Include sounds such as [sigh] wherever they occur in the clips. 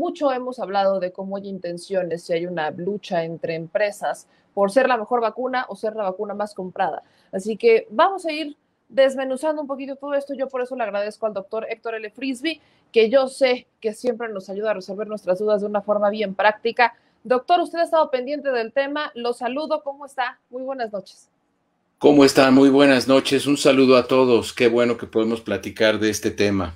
mucho hemos hablado de cómo hay intenciones si hay una lucha entre empresas por ser la mejor vacuna o ser la vacuna más comprada. Así que vamos a ir desmenuzando un poquito todo esto. Yo por eso le agradezco al doctor Héctor L. Frisby, que yo sé que siempre nos ayuda a resolver nuestras dudas de una forma bien práctica. Doctor, usted ha estado pendiente del tema. Lo saludo. ¿Cómo está? Muy buenas noches. ¿Cómo está? Muy buenas noches. Un saludo a todos. Qué bueno que podemos platicar de este tema.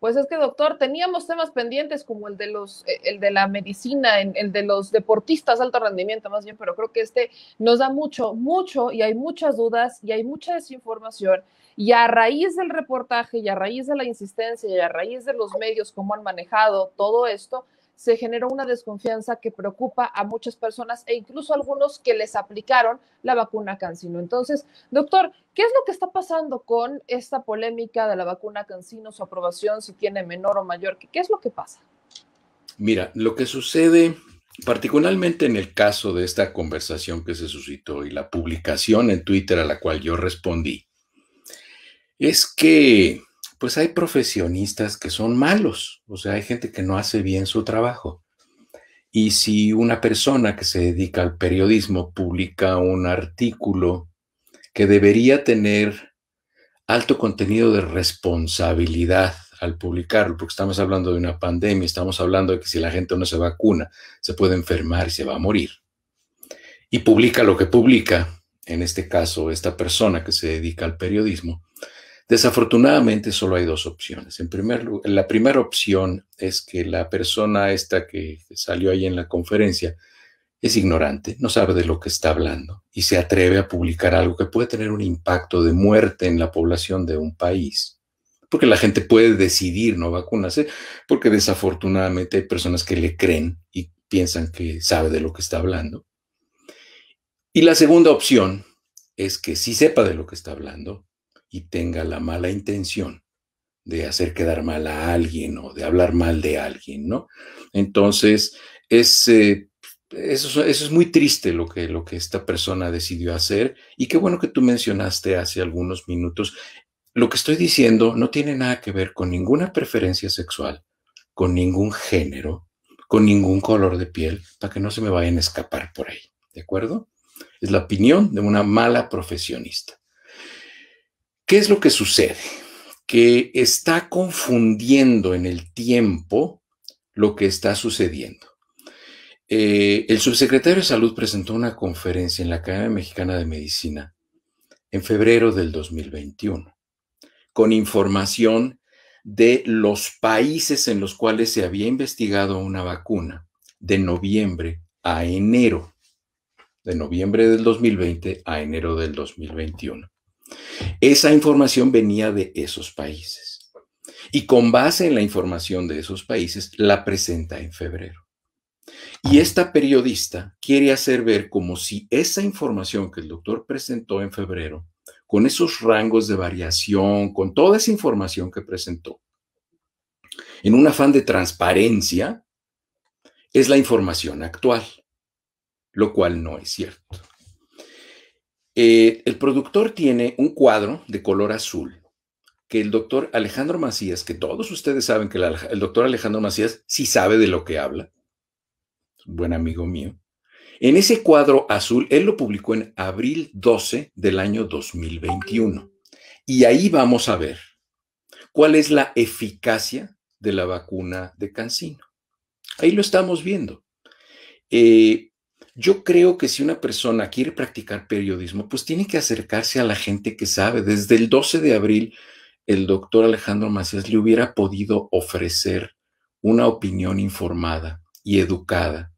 Pues es que, doctor, teníamos temas pendientes como el de los, e, el de la medicina, el de los deportistas alto rendimiento, más bien, pero creo que este nos da mucho, mucho, y hay muchas dudas y hay mucha desinformación. Y a raíz del reportaje y a raíz de la insistencia y a raíz de los medios, cómo han manejado todo esto, se generó una desconfianza que preocupa a muchas personas e incluso a algunos que les aplicaron la vacuna Cancino. Entonces, doctor, ¿qué es lo que está pasando con esta polémica de la vacuna Cancino, su aprobación, si tiene menor o mayor? ¿Qué, qué es lo que pasa? Mira, lo que sucede particularmente en el caso de esta conversación que se suscitó y la publicación en Twitter a la cual yo respondí, es que pues hay profesionistas que son malos, o sea, hay gente que no hace bien su trabajo. Y si una persona que se dedica al periodismo publica un artículo que debería tener alto contenido de responsabilidad al publicarlo, porque estamos hablando de una pandemia, estamos hablando de que si la gente no se vacuna, se puede enfermar y se va a morir. Y publica lo que publica, en este caso esta persona que se dedica al periodismo, Desafortunadamente solo hay dos opciones. En primer lugar, la primera opción es que la persona esta que salió ahí en la conferencia es ignorante, no sabe de lo que está hablando y se atreve a publicar algo que puede tener un impacto de muerte en la población de un país. Porque la gente puede decidir no vacunarse, porque desafortunadamente hay personas que le creen y piensan que sabe de lo que está hablando. Y la segunda opción es que si sepa de lo que está hablando, y tenga la mala intención de hacer quedar mal a alguien o de hablar mal de alguien, ¿no? Entonces, eso, eso, es muy triste lo que, lo que esta persona decidió hacer y qué bueno que tú mencionaste hace algunos minutos. Lo que estoy diciendo no tiene nada que ver con ninguna preferencia sexual, con ningún género, con ningún color de piel, para que no se me vayan a escapar por ahí, ¿de acuerdo? Es la opinión de una mala profesionista. ¿Qué es lo que sucede? Que está confundiendo en el tiempo lo que está sucediendo. Eh, el subsecretario de Salud presentó una conferencia en la Academia Mexicana de Medicina en febrero del 2021 con información de los países en los cuales se había investigado una vacuna de noviembre a enero, de noviembre del 2020 a enero del 2021. Esa información venía de esos países. Y con base en la información de esos países, la presenta en febrero. Y esta periodista quiere hacer ver como si esa información que el doctor presentó en febrero, con esos rangos de variación, con toda esa información que presentó, en un afán de transparencia, es la información actual, lo cual no es cierto. Eh, el productor tiene un cuadro de color azul que el doctor Alejandro Macías, que todos ustedes saben que el, doctor Alejandro Macías sí sabe de lo que habla, buen amigo mío, en ese cuadro azul, él lo publicó en abril 12 del año 2021. Y ahí vamos a ver cuál es la eficacia de la vacuna de Cancino. Ahí lo estamos viendo. Eh, yo creo que si una persona quiere practicar periodismo, pues tiene que acercarse a la gente que sabe. Desde el 12 de abril, el doctor Alejandro Macías le hubiera podido ofrecer una opinión informada y educada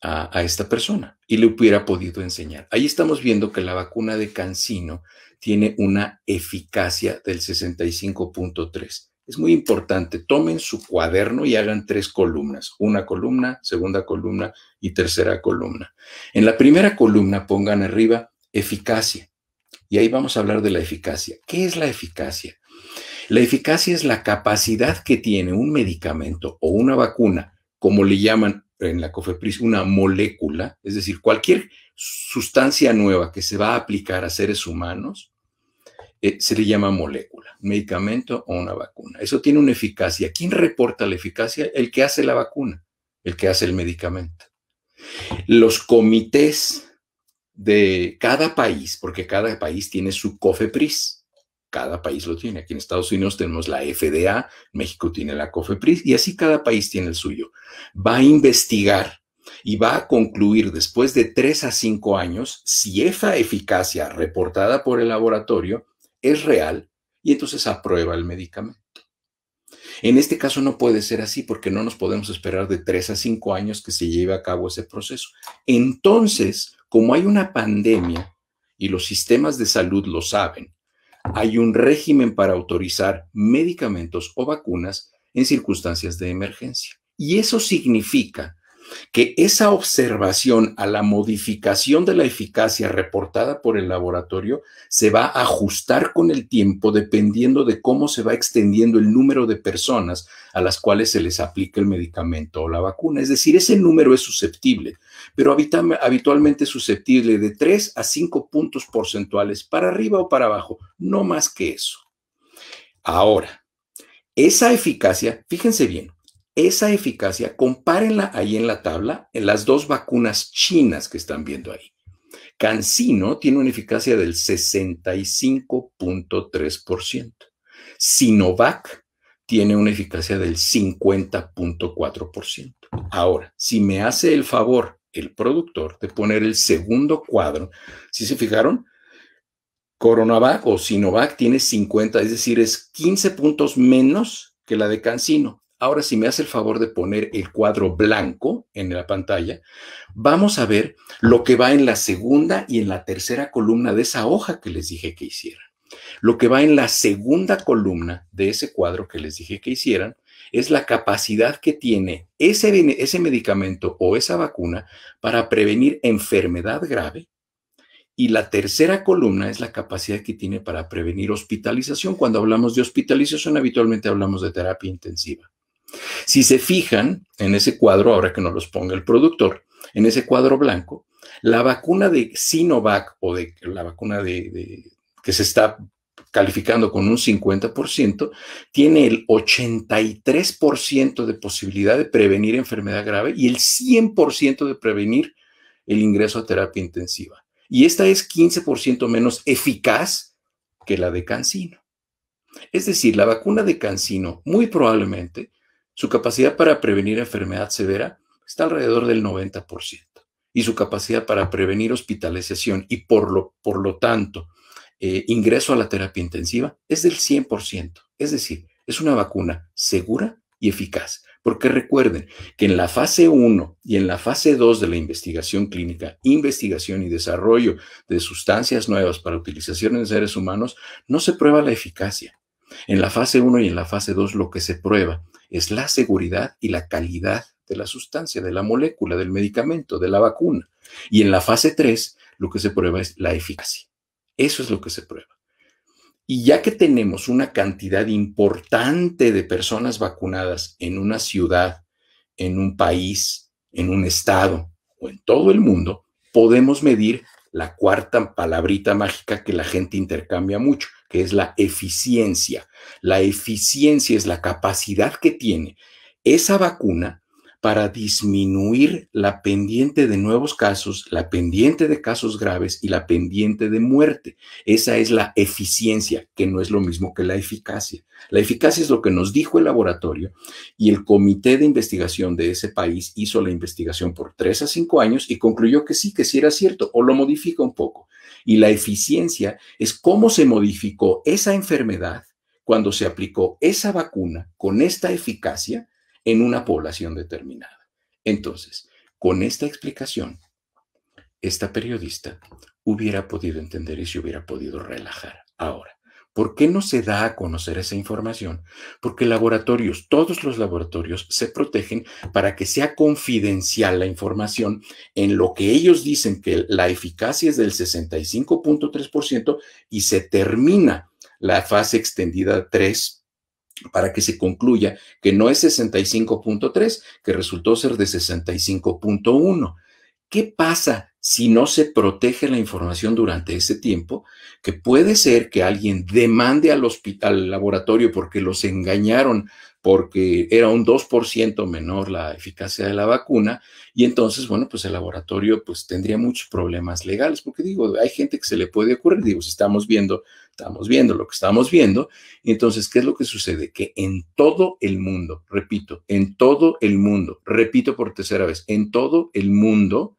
a, esta persona y le hubiera podido enseñar. Ahí estamos viendo que la vacuna de Cancino tiene una eficacia del 65.3. Es muy importante, tomen su cuaderno y hagan tres columnas, una columna, segunda columna y tercera columna. En la primera columna pongan arriba eficacia. Y ahí vamos a hablar de la eficacia. ¿Qué es la eficacia? La eficacia es la capacidad que tiene un medicamento o una vacuna, como le llaman en la COFEPRIS, una molécula, es decir, cualquier sustancia nueva que se va a aplicar a seres humanos, eh, se le llama molécula, medicamento o una vacuna. Eso tiene una eficacia. ¿Quién reporta la eficacia? El que hace la vacuna, el que hace el medicamento. Los comités de cada país, porque cada país tiene su COFEPRIS, cada país lo tiene. Aquí en Estados Unidos tenemos la FDA, México tiene la COFEPRIS y así cada país tiene el suyo. Va a investigar y va a concluir después de tres a cinco años si esa eficacia reportada por el laboratorio es real y entonces aprueba el medicamento. En este caso no puede ser así porque no nos podemos esperar de tres a cinco años que se lleve a cabo ese proceso. Entonces, como hay una pandemia y los sistemas de salud lo saben, hay un régimen para autorizar medicamentos o vacunas en circunstancias de emergencia. Y eso significa que esa observación a la modificación de la eficacia reportada por el laboratorio se va a ajustar con el tiempo dependiendo de cómo se va extendiendo el número de personas a las cuales se les aplica el medicamento o la vacuna. Es decir, ese número es susceptible, pero habitualmente susceptible de 3 a 5 puntos porcentuales para arriba o para abajo, no más que eso. Ahora, esa eficacia, fíjense bien, esa eficacia, compárenla ahí en la tabla, en las dos vacunas chinas que están viendo ahí. Cancino tiene una eficacia del 65.3%. Sinovac tiene una eficacia del 50.4%. Ahora, si me hace el favor el productor de poner el segundo cuadro, si se fijaron, Coronavac o Sinovac tiene 50, es decir, es 15 puntos menos que la de Cancino. Ahora, si me hace el favor de poner el cuadro blanco en la pantalla, vamos a ver lo que va en la segunda y en la tercera columna de esa hoja que les dije que hicieran. Lo que va en la segunda columna de ese cuadro que les dije que hicieran es la capacidad que tiene ese, ese medicamento o esa vacuna para prevenir enfermedad grave y la tercera columna es la capacidad que tiene para prevenir hospitalización. Cuando hablamos de hospitalización, habitualmente hablamos de terapia intensiva. Si se fijan en ese cuadro, ahora que nos los ponga el productor, en ese cuadro blanco, la vacuna de Sinovac o de la vacuna de, que se está calificando con un 50%, tiene el 83% de posibilidad de prevenir enfermedad grave y el 100% de prevenir el ingreso a terapia intensiva. Y esta es 15% menos eficaz que la de Cancino. Es decir, la vacuna de Cancino muy probablemente su capacidad para prevenir enfermedad severa está alrededor del 90% y su capacidad para prevenir hospitalización y por lo, por lo tanto eh, ingreso a la terapia intensiva es del 100%. Es decir, es una vacuna segura y eficaz. Porque recuerden que en la fase 1 y en la fase 2 de la investigación clínica, investigación y desarrollo de sustancias nuevas para utilización en seres humanos, no se prueba la eficacia. En la fase 1 y en la fase 2 lo que se prueba es la seguridad y la calidad de la sustancia, de la molécula, del medicamento, de la vacuna. Y en la fase 3, lo que se prueba es la eficacia. Eso es lo que se prueba. Y ya que tenemos una cantidad importante de personas vacunadas en una ciudad, en un país, en un estado o en todo el mundo, podemos medir la cuarta palabrita mágica que la gente intercambia mucho, que es la eficiencia. La eficiencia es la capacidad que tiene esa vacuna para disminuir la pendiente de nuevos casos, la pendiente de casos graves y la pendiente de muerte. Esa es la eficiencia, que no es lo mismo que la eficacia. La eficacia es lo que nos dijo el laboratorio y el comité de investigación de ese país hizo la investigación por tres a cinco años y concluyó que sí, que sí era cierto, o lo modifica un poco y la eficiencia es cómo se modificó esa enfermedad cuando se aplicó esa vacuna con esta eficacia en una población determinada. Entonces, con esta explicación, esta periodista hubiera podido entender y se hubiera podido relajar. Ahora, ¿Por qué no se da a conocer esa información? Porque laboratorios, todos los laboratorios se protegen para que sea confidencial la información en lo que ellos dicen que la eficacia es del 65.3% y se termina la fase extendida 3 para que se concluya que no es 65.3, que resultó ser de 65.1. ¿Qué pasa si no se protege la información durante ese tiempo? Que puede ser que alguien demande al hospital, al laboratorio, porque los engañaron, porque era un 2% menor la eficacia de la vacuna, y entonces, bueno, pues el laboratorio pues, tendría muchos problemas legales, porque digo, hay gente que se le puede ocurrir, digo, si estamos viendo, estamos viendo lo que estamos viendo, y entonces, ¿qué es lo que sucede? Que en todo el mundo, repito, en todo el mundo, repito por tercera vez, en todo el mundo,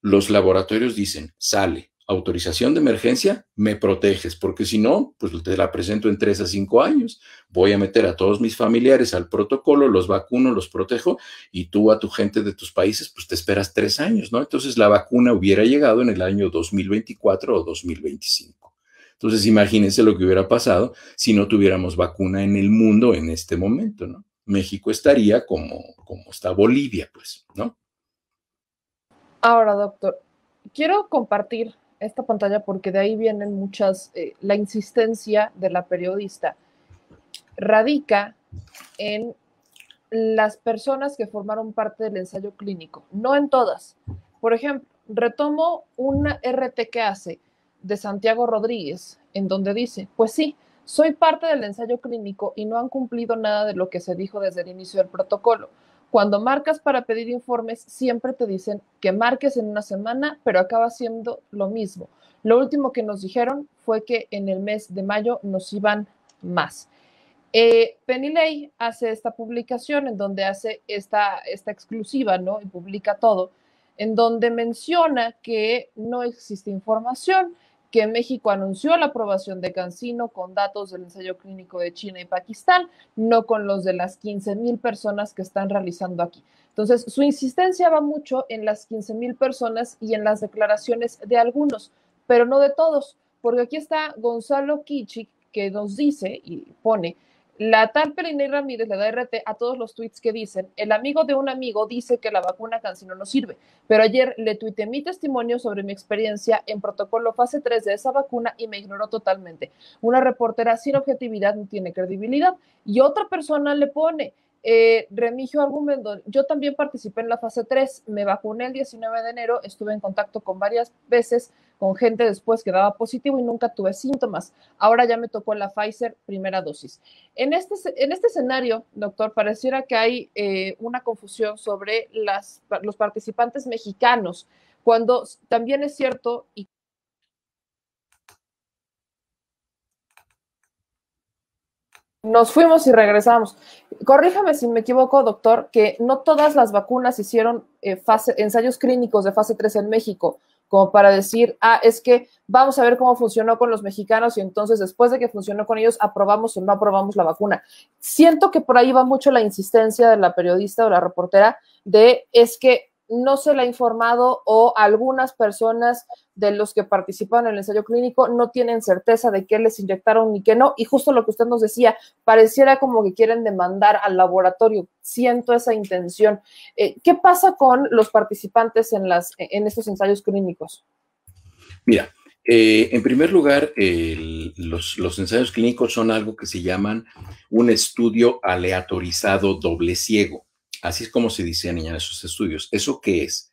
los laboratorios dicen, sale, autorización de emergencia, me proteges, porque si no, pues te la presento en tres a cinco años, voy a meter a todos mis familiares al protocolo, los vacuno, los protejo, y tú a tu gente de tus países, pues te esperas tres años, ¿no? Entonces la vacuna hubiera llegado en el año 2024 o 2025. Entonces imagínense lo que hubiera pasado si no tuviéramos vacuna en el mundo en este momento, ¿no? México estaría como, como está Bolivia, pues, ¿no? Ahora, doctor, quiero compartir esta pantalla porque de ahí vienen muchas, eh, la insistencia de la periodista radica en las personas que formaron parte del ensayo clínico, no en todas. Por ejemplo, retomo una RT que hace de Santiago Rodríguez, en donde dice, pues sí, soy parte del ensayo clínico y no han cumplido nada de lo que se dijo desde el inicio del protocolo. Cuando marcas para pedir informes, siempre te dicen que marques en una semana, pero acaba siendo lo mismo. Lo último que nos dijeron fue que en el mes de mayo nos iban más. Eh, Penny hace esta publicación en donde hace esta, esta exclusiva, ¿no? Y publica todo, en donde menciona que no existe información que México anunció la aprobación de Cancino con datos del ensayo clínico de China y Pakistán, no con los de las 15 mil personas que están realizando aquí. Entonces, su insistencia va mucho en las 15 mil personas y en las declaraciones de algunos, pero no de todos, porque aquí está Gonzalo Kichik que nos dice y pone la tal Periney Ramírez le da RT a todos los tweets que dicen, el amigo de un amigo dice que la vacuna cancino no sirve, pero ayer le tuiteé mi testimonio sobre mi experiencia en protocolo fase 3 de esa vacuna y me ignoró totalmente. Una reportera sin objetividad no tiene credibilidad. Y otra persona le pone, eh, Remigio Argumento, yo también participé en la fase 3, me vacuné el 19 de enero, estuve en contacto con varias veces con gente después que daba positivo y nunca tuve síntomas. Ahora ya me tocó la Pfizer primera dosis. En este, en este escenario, doctor, pareciera que hay eh, una confusión sobre los participantes mexicanos, cuando también es cierto y nos fuimos y regresamos. Corríjame si me equivoco, doctor, que no todas las vacunas hicieron eh, ensayos clínicos de fase 3 en México como para decir, ah, es que vamos a ver cómo funcionó con los mexicanos y entonces después de que funcionó con ellos, aprobamos o no aprobamos la vacuna. Siento que por ahí va mucho la insistencia de la periodista o la reportera de es que no se le ha informado o algunas personas de los que participan en el ensayo clínico no tienen certeza de qué les inyectaron ni qué no. Y justo lo que usted nos decía, pareciera como que quieren demandar al laboratorio. Siento esa intención. Eh, ¿Qué pasa con los participantes en, las, en estos ensayos clínicos? Mira, eh, en primer lugar, los, los, ensayos clínicos son algo que se llaman un estudio aleatorizado doble ciego. Así es como se diseñan esos estudios. ¿Eso qué es?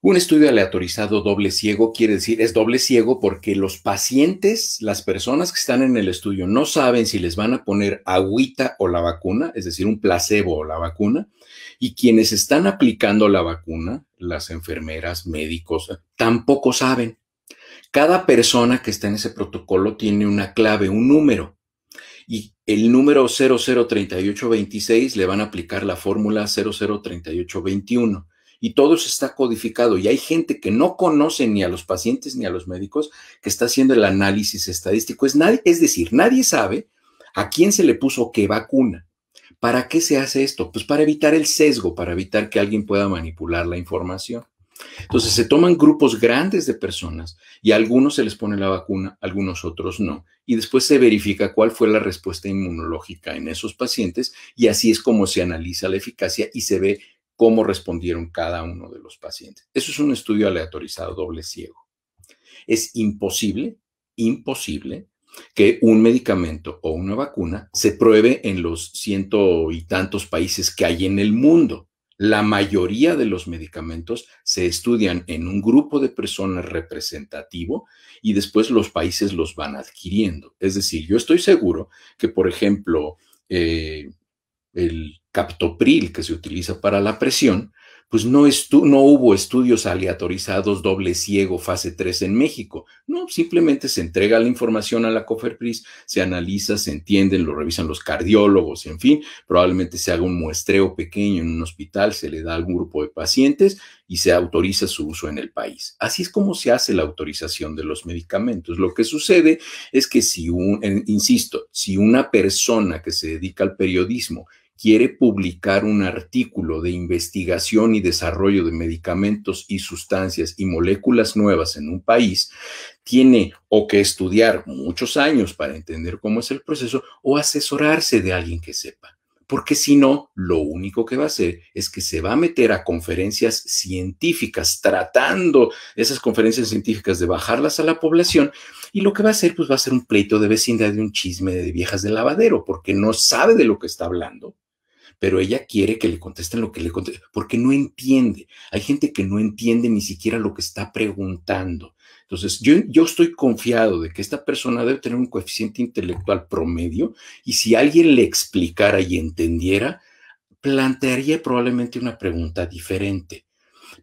Un estudio aleatorizado doble ciego quiere decir, es doble ciego porque los pacientes, las personas que están en el estudio, no saben si les van a poner agüita o la vacuna, es decir, un placebo o la vacuna, y quienes están aplicando la vacuna, las enfermeras, médicos, tampoco saben. Cada persona que está en ese protocolo tiene una clave, un número y el número 003826 le van a aplicar la fórmula 003821. Y todo eso está codificado y hay gente que no conoce ni a los pacientes ni a los médicos que está haciendo el análisis estadístico. Es, nadie, es decir, nadie sabe a quién se le puso qué vacuna. ¿Para qué se hace esto? Pues para evitar el sesgo, para evitar que alguien pueda manipular la información. Entonces se toman grupos grandes de personas y a algunos se les pone la vacuna, a algunos otros no. Y después se verifica cuál fue la respuesta inmunológica en esos pacientes y así es como se analiza la eficacia y se ve cómo respondieron cada uno de los pacientes. Eso es un estudio aleatorizado doble ciego. Es imposible, imposible que un medicamento o una vacuna se pruebe en los ciento y tantos países que hay en el mundo. La mayoría de los medicamentos se estudian en un grupo de personas representativo y después los países los van adquiriendo. Es decir, yo estoy seguro que, por ejemplo, eh, el captopril que se utiliza para la presión pues no, no hubo estudios aleatorizados doble ciego fase 3 en México. No, simplemente se entrega la información a la Coferpris, se analiza, se entienden, lo revisan los cardiólogos, en fin, probablemente se haga un muestreo pequeño en un hospital, se le da a grupo de pacientes y se autoriza su uso en el país. Así es como se hace la autorización de los medicamentos. Lo que sucede es que si un, insisto, si una persona que se dedica al periodismo quiere publicar un artículo de investigación y desarrollo de medicamentos y sustancias y moléculas nuevas en un país, tiene o que estudiar muchos años para entender cómo es el proceso o asesorarse de alguien que sepa. Porque si no, lo único que va a hacer es que se va a meter a conferencias científicas, tratando esas conferencias científicas de bajarlas a la población, y lo que va a hacer, pues va a ser un pleito de vecindad de un chisme de viejas de lavadero, porque no sabe de lo que está hablando pero ella quiere que le contesten lo que le contesten, porque no entiende. Hay gente que no entiende ni siquiera lo que está preguntando. Entonces, yo, yo estoy confiado de que esta persona debe tener un coeficiente intelectual promedio y si alguien le explicara y entendiera, plantearía probablemente una pregunta diferente.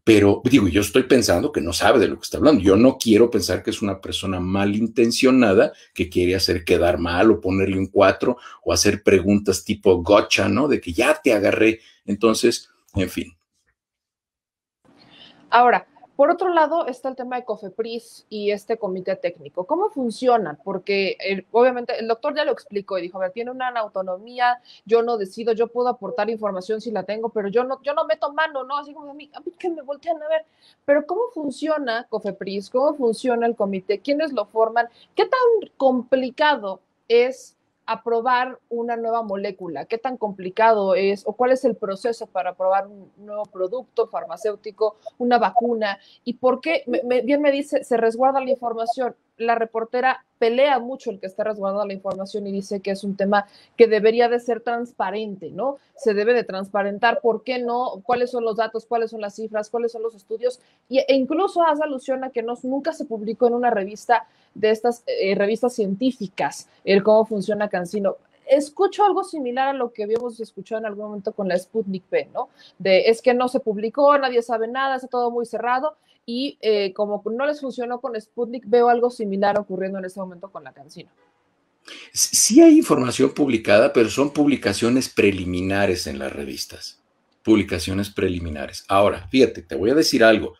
Pero digo, yo estoy pensando que no sabe de lo que está hablando. Yo no quiero pensar que es una persona malintencionada que quiere hacer quedar mal o ponerle un cuatro o hacer preguntas tipo gotcha, ¿no? De que ya te agarré. Entonces, en fin. Ahora, por otro lado, está el tema de COFEPRIS y este comité técnico. ¿Cómo funciona? Porque eh, obviamente el doctor ya lo explicó y dijo, a ver, tiene una autonomía, yo no decido, yo puedo aportar información si la tengo, pero yo no, yo no meto mano, ¿no? Así como a mí, a mí que me voltean a ver. Pero ¿cómo funciona COFEPRIS? ¿Cómo funciona el comité? ¿Quiénes lo forman? ¿Qué tan complicado es aprobar una nueva molécula? ¿Qué tan complicado es o cuál es el proceso para probar un nuevo producto farmacéutico, una vacuna? ¿Y por qué, bien me dice, se resguarda la información? la reportera pelea mucho el que está resguardando la información y dice que es un tema que debería de ser transparente, ¿no? Se debe de transparentar, ¿por qué no? ¿Cuáles son los datos? ¿Cuáles son las cifras? ¿Cuáles son los estudios? E incluso hace alusión a que no, nunca se publicó en una revista de estas eh, revistas científicas el cómo funciona Cancino escucho algo similar a lo que habíamos escuchado en algún momento con la Sputnik P, ¿no? De es que no se publicó, nadie sabe nada, está todo muy cerrado. Y eh, como no les funcionó con Sputnik, veo algo similar ocurriendo en este momento con la cancina. Sí hay información publicada, pero son publicaciones preliminares en las revistas. Publicaciones preliminares. Ahora, fíjate, te voy a decir algo,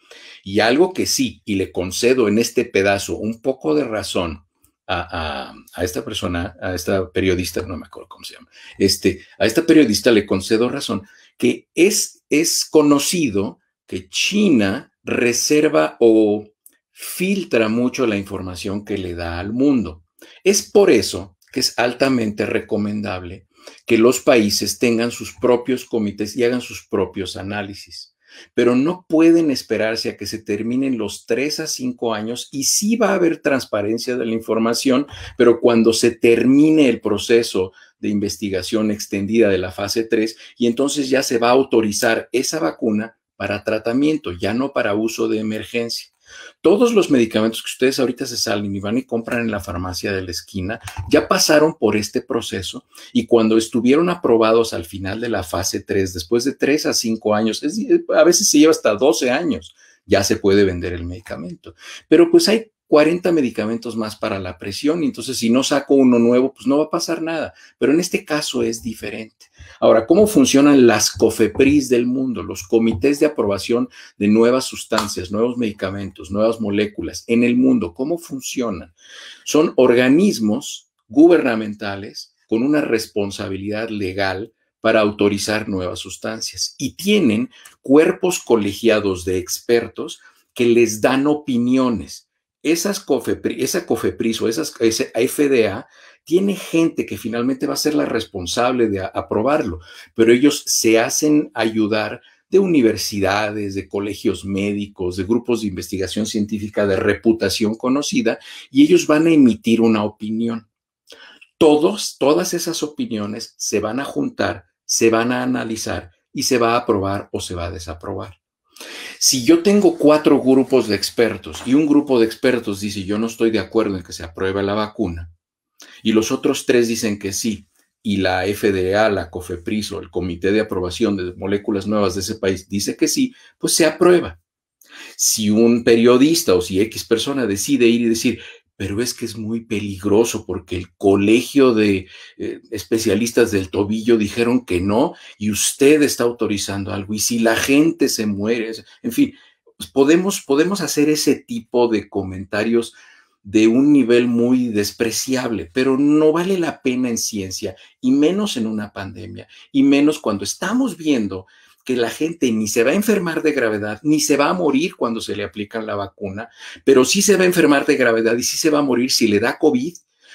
y algo que sí, y le concedo en este pedazo un poco de razón a, esta persona, a esta periodista, no me acuerdo cómo se llama, este, a esta periodista le concedo razón, que es, es conocido que China reserva o filtra mucho la información que le da al mundo. Es por eso que es altamente recomendable que los países tengan sus propios comités y hagan sus propios análisis. Pero no pueden esperarse a que se terminen los tres a cinco años y sí va a haber transparencia de la información, pero cuando se termine el proceso de investigación extendida de la fase 3 y entonces ya se va a autorizar esa vacuna para tratamiento, ya no para uso de emergencia. Todos los medicamentos que ustedes ahorita se salen y van y compran en la farmacia de la esquina ya pasaron por este proceso y cuando estuvieron aprobados al final de la fase 3, después de 3 a 5 años, a veces se lleva hasta 12 años, ya se puede vender el medicamento. Pero pues hay 40 medicamentos más para la presión, entonces si no saco uno nuevo, pues no va a pasar nada. Pero en este caso es diferente. Ahora, ¿cómo funcionan las COFEPRIS del mundo, los comités de aprobación de nuevas sustancias, nuevos medicamentos, nuevas moléculas en el mundo? ¿Cómo funcionan? Son organismos gubernamentales con una responsabilidad legal para autorizar nuevas sustancias y tienen cuerpos colegiados de expertos que les dan opiniones esas esa COFEPRIS o esa FDA tiene gente que finalmente va a ser la responsable de aprobarlo, pero ellos se hacen ayudar de universidades, de colegios médicos, de grupos de investigación científica de reputación conocida, y ellos van a emitir una opinión. Todos, todas esas opiniones se van a juntar, se van a analizar y se va a aprobar o se va a desaprobar. Si yo tengo cuatro grupos de expertos y un grupo de expertos dice yo no estoy de acuerdo en que se apruebe la vacuna y los otros tres dicen que sí y la FDA, la COFEPRIS o el Comité de Aprobación de Moléculas Nuevas de ese país dice que sí, pues se aprueba. Si un periodista o si X persona decide ir y decir pero es que es muy peligroso porque el colegio de eh, especialistas del tobillo dijeron que no y usted está autorizando algo y si la gente se muere, en fin, pues podemos, podemos hacer ese tipo de comentarios de un nivel muy despreciable, pero no vale la pena en ciencia y menos en una pandemia y menos cuando estamos viendo la gente ni se va a enfermar de gravedad, ni se va a morir cuando se le aplica la vacuna, pero sí se va a enfermar de gravedad y sí se va a morir si le da COVID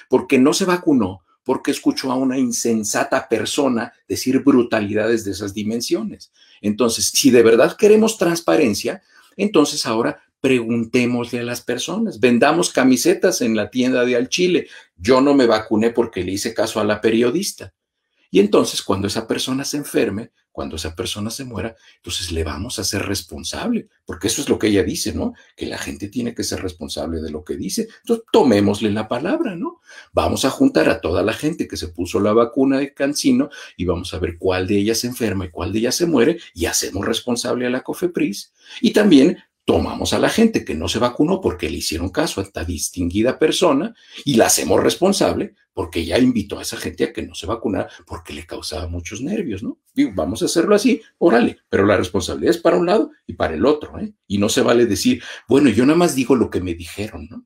porque no se vacunó, porque escuchó a una insensata persona decir brutalidades de esas dimensiones. Entonces, si de verdad queremos transparencia, entonces ahora preguntémosle a las personas, vendamos camisetas en la tienda de Al Chile. Yo no me vacuné porque le hice caso a la periodista. Y entonces cuando esa persona se enferme, cuando esa persona se muera, entonces le vamos a ser responsable, porque eso es lo que ella dice, ¿no? Que la gente tiene que ser responsable de lo que dice. Entonces tomémosle la palabra, ¿no? Vamos a juntar a toda la gente que se puso la vacuna de cancino y vamos a ver cuál de ellas se enferma y cuál de ellas se muere y hacemos responsable a la COFEPRIS. Y también tomamos a la gente que no se vacunó porque le hicieron caso a esta distinguida persona y la hacemos responsable porque ya invitó a esa gente a que no se vacunara porque le causaba muchos nervios, ¿no? vamos a hacerlo así, órale, pero la responsabilidad es para un lado y para el otro, ¿eh? Y no se vale decir, bueno, yo nada más digo lo que me dijeron, ¿no?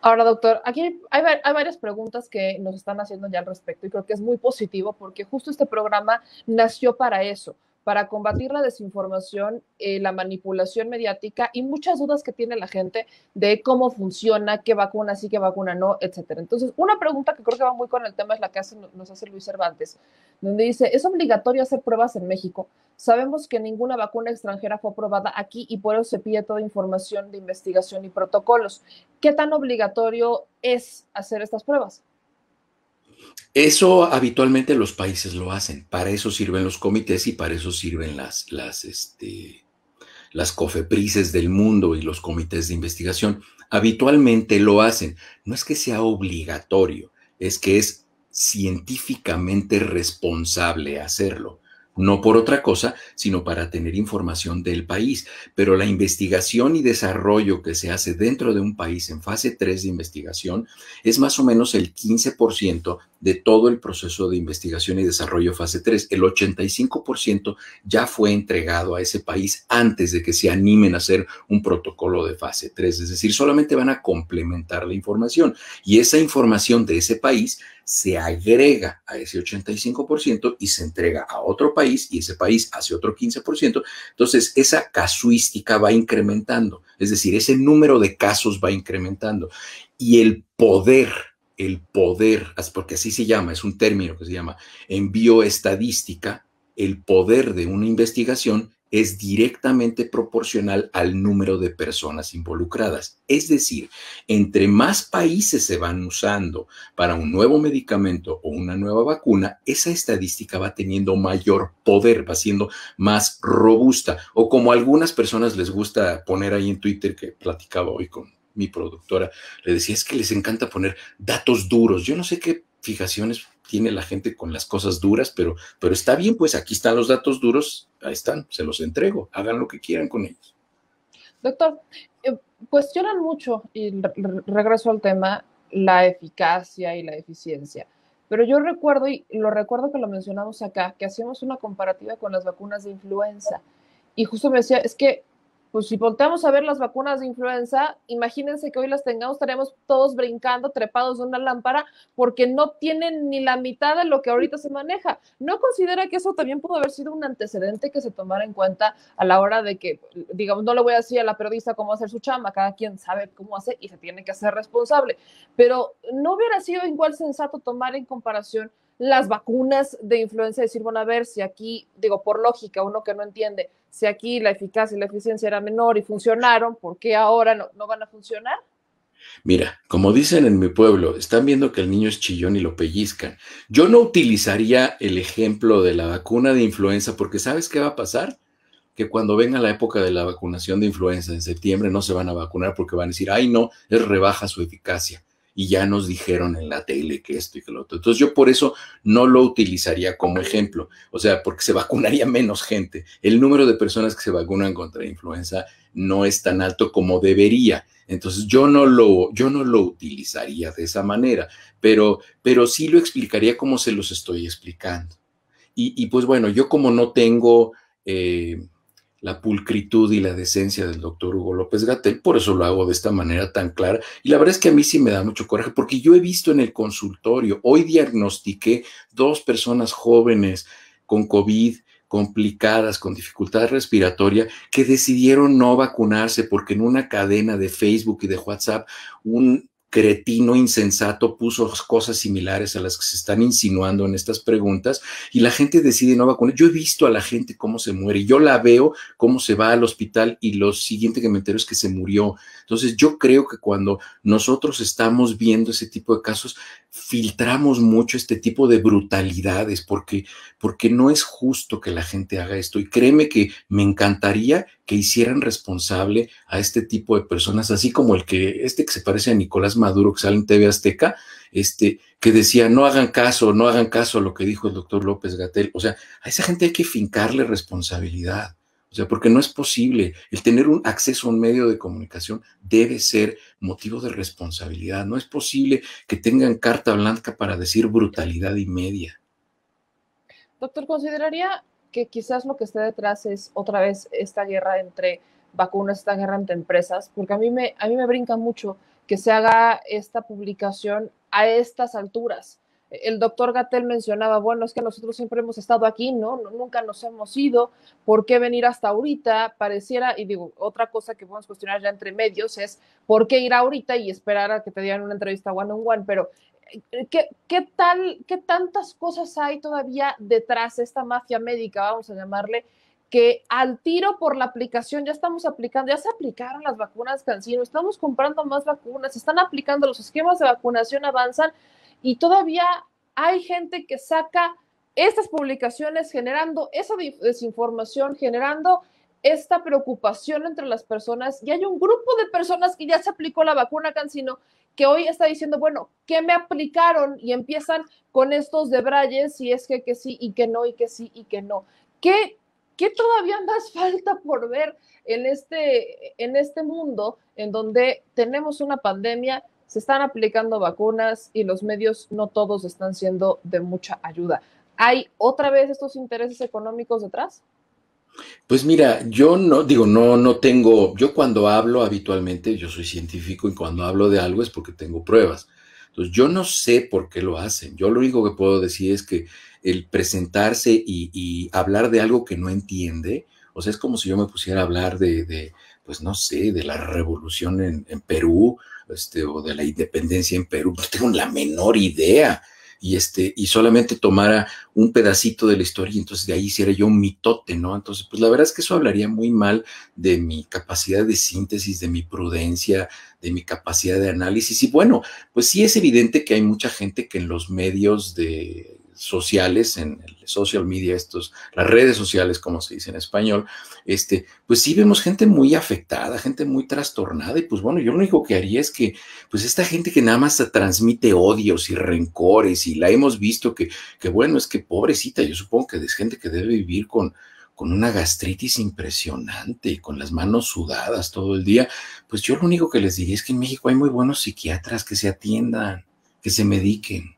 Ahora, doctor, aquí hay, hay, varias preguntas que nos están haciendo ya al respecto y creo que es muy positivo porque justo este programa nació para eso, para combatir la desinformación, eh, la manipulación mediática y muchas dudas que tiene la gente de cómo funciona, qué vacuna sí, qué vacuna no, etcétera. Entonces, una pregunta que creo que va muy con el tema es la que hace, nos hace Luis Cervantes, donde dice, ¿es obligatorio hacer pruebas en México? Sabemos que ninguna vacuna extranjera fue aprobada aquí y por eso se pide toda información de investigación y protocolos. ¿Qué tan obligatorio es hacer estas pruebas? Eso habitualmente los países lo hacen. Para eso sirven los comités y para eso sirven las, las, este, las cofeprices del mundo y los comités de investigación. Habitualmente lo hacen. No es que sea obligatorio, es que es científicamente responsable hacerlo no por otra cosa, sino para tener información del país. Pero la investigación y desarrollo que se hace dentro de un país en fase 3 de investigación es más o menos el 15% de todo el proceso de investigación y desarrollo fase 3. El 85% ya fue entregado a ese país antes de que se animen a hacer un protocolo de fase 3. Es decir, solamente van a complementar la información y esa información de ese país se agrega a ese 85% y se entrega a otro país y ese país hace otro 15%. Entonces, esa casuística va incrementando, es decir, ese número de casos va incrementando y el poder el poder, porque así se llama, es un término que se llama en bioestadística, el poder de una investigación es directamente proporcional al número de personas involucradas. Es decir, entre más países se van usando para un nuevo medicamento o una nueva vacuna, esa estadística va teniendo mayor poder, va siendo más robusta. O como algunas personas les gusta poner ahí en Twitter, que platicaba hoy con mi productora, le decía, es que les encanta poner datos duros. Yo no sé qué fijaciones tiene la gente con las cosas duras, pero, pero está bien, pues aquí están los datos duros, ahí están, se los entrego, hagan lo que quieran con ellos. Doctor, eh, cuestionan mucho, y regreso al tema, la eficacia y la eficiencia. Pero yo recuerdo, y lo recuerdo que lo mencionamos acá, que hacíamos una comparativa con las vacunas de influenza. Y justo me decía, es que pues si volteamos a ver las vacunas de influenza, imagínense que hoy las tengamos, estaremos todos brincando, trepados de una lámpara, porque no tienen ni la mitad de lo que ahorita se maneja. ¿No considera que eso también pudo haber sido un antecedente que se tomara en cuenta a la hora de que, digamos, no le voy a decir a la periodista cómo hacer su chamba, cada quien sabe cómo hace y se tiene que hacer responsable, pero no hubiera sido igual sensato tomar en comparación las vacunas de influenza, decir, a ver, si aquí, digo, por lógica, uno que no entiende, si aquí la eficacia y la eficiencia era menor y funcionaron, ¿por qué ahora no, no van a funcionar? Mira, como dicen en mi pueblo, están viendo que el niño es chillón y lo pellizcan. Yo no utilizaría el ejemplo de la vacuna de influenza porque ¿sabes qué va a pasar? que cuando venga la época de la vacunación de influenza en septiembre no se van a vacunar porque van a decir, ay no, es rebaja su eficacia y ya nos dijeron en la tele que esto y que lo otro. Entonces yo por eso no lo utilizaría como ejemplo, o sea, porque se [laughs] vacunaría menos gente. El número de personas que se vacunan contra la influenza no es tan alto como debería. Entonces yo no lo, yo no lo utilizaría de esa manera, pero, pero sí lo explicaría como se los estoy explicando. Y, pues bueno, yo como no tengo... Eh, la pulcritud y la decencia del doctor Hugo López Gatel, por eso lo hago de esta manera tan clara. Y la verdad es que a mí sí me da mucho coraje, porque yo he visto en el consultorio, hoy diagnostiqué dos personas jóvenes con COVID complicadas, con dificultad respiratoria, que decidieron no vacunarse porque en una cadena de Facebook y de WhatsApp un cretino insensato puso cosas similares a las que se están insinuando en estas preguntas y la gente decide no vacunar. Yo he visto a la gente cómo se muere, yo la veo cómo se va al hospital y lo siguiente que me entero es que se murió. Entonces yo creo que cuando nosotros estamos viendo ese tipo de casos, filtramos mucho este tipo de brutalidades porque, porque no es justo que la gente haga esto. Y créeme que me encantaría que hicieran responsable a este tipo de personas, así como el que, este que se parece a Nicolás Maduro, que sale en TV Azteca, este, que decía, no hagan caso, no hagan caso a lo que dijo el doctor López Gatel. O sea, a esa gente hay que fincarle responsabilidad. O sea, porque no es posible. El tener un acceso a un medio de comunicación debe ser motivo de responsabilidad. No es posible que tengan carta blanca para decir brutalidad y media. Doctor, ¿consideraría que quizás lo que esté detrás es otra vez esta guerra entre vacunas, esta guerra entre empresas? Porque a mí me, a mí me brinca mucho que se haga esta publicación a estas alturas el doctor Gatel mencionaba, bueno, es que nosotros siempre hemos estado aquí, ¿no? Nunca nos hemos ido, ¿por qué venir hasta ahorita? Pareciera, y digo, otra cosa que podemos cuestionar ya entre medios es, ¿por qué ir ahorita y esperar a que te dieran una entrevista one-on-one? Pero, eh, ¿qué, tal, qué tantas cosas hay todavía detrás de esta mafia médica, vamos a llamarle? que al tiro por la aplicación ya estamos aplicando, ya se aplicaron las vacunas Cancino, estamos comprando más vacunas, están aplicando los esquemas de vacunación, avanzan, y todavía hay gente que saca estas publicaciones generando esa desinformación, generando esta preocupación entre las personas y hay un grupo de personas que ya se aplicó la vacuna Cancino que hoy está diciendo, bueno, ¿qué me aplicaron? Y empiezan con estos debrayes si es que, que sí y que no y que sí y que no. ¿Qué, ¿Qué todavía más [laughs] falta por ver en este, en este mundo en donde tenemos una pandemia se están aplicando vacunas y los medios no todos están siendo de mucha ayuda. ¿Hay otra vez estos intereses económicos detrás? Pues mira, yo no digo, no, no tengo, yo cuando hablo habitualmente, yo soy científico y cuando hablo de algo es porque tengo pruebas. Entonces, yo no sé por qué lo hacen. Yo lo único que puedo decir es que el presentarse y, hablar de algo que no entiende, o sea, es como si yo me pusiera a hablar de, pues no sé, de la revolución en, en Perú este, o de la independencia en Perú, no pues, tengo la menor idea. Y, este, y solamente tomara un pedacito de la historia y entonces de ahí hiciera yo un mitote, ¿no? Entonces, pues la verdad es que eso hablaría muy mal de mi capacidad de síntesis, de mi prudencia, de mi capacidad de análisis. Y bueno, pues sí es evidente que hay mucha gente que en los medios de sociales, en el social media, estos, las redes sociales, como se dice en español, este, pues sí vemos gente muy afectada, gente muy trastornada, y pues bueno, yo lo único que haría es que, pues esta gente que nada más transmite odios y rencores, y la hemos visto que, que bueno, es que pobrecita, yo supongo que es gente que debe vivir con, con una gastritis impresionante, y con las manos sudadas todo el día, pues yo lo único que les diría es que en México hay muy buenos psiquiatras que se atiendan, que se mediquen.